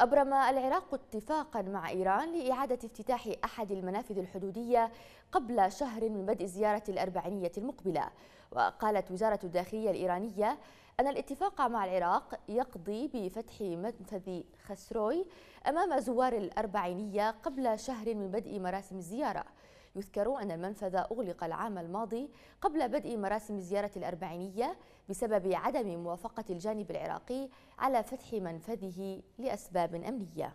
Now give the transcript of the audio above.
أبرم العراق اتفاقا مع إيران لإعادة افتتاح أحد المنافذ الحدودية قبل شهر من بدء زيارة الأربعينية المقبلة وقالت وزارة الداخلية الإيرانية أن الاتفاق مع العراق يقضي بفتح منفذ خسروي أمام زوار الأربعينية قبل شهر من بدء مراسم الزيارة يذكر أن المنفذ أغلق العام الماضي قبل بدء مراسم الزيارة الأربعينية بسبب عدم موافقة الجانب العراقي على فتح منفذه لأسباب أمنية